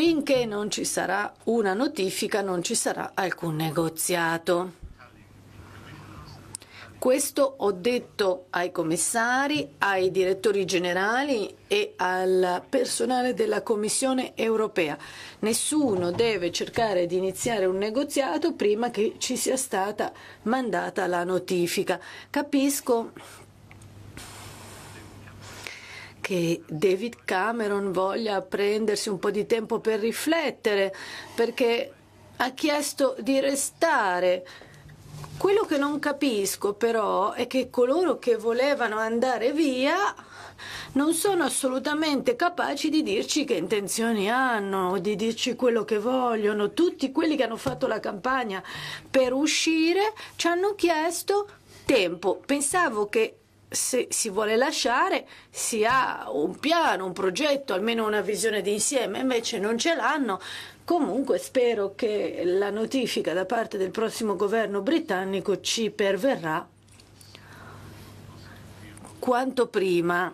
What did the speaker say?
Finché non ci sarà una notifica non ci sarà alcun negoziato. Questo ho detto ai commissari, ai direttori generali e al personale della Commissione europea. Nessuno deve cercare di iniziare un negoziato prima che ci sia stata mandata la notifica. Capisco che David Cameron voglia prendersi un po' di tempo per riflettere, perché ha chiesto di restare. Quello che non capisco però è che coloro che volevano andare via non sono assolutamente capaci di dirci che intenzioni hanno, di dirci quello che vogliono. Tutti quelli che hanno fatto la campagna per uscire ci hanno chiesto tempo. Pensavo che se si vuole lasciare si ha un piano, un progetto, almeno una visione d'insieme, invece non ce l'hanno. Comunque spero che la notifica da parte del prossimo governo britannico ci perverrà quanto prima.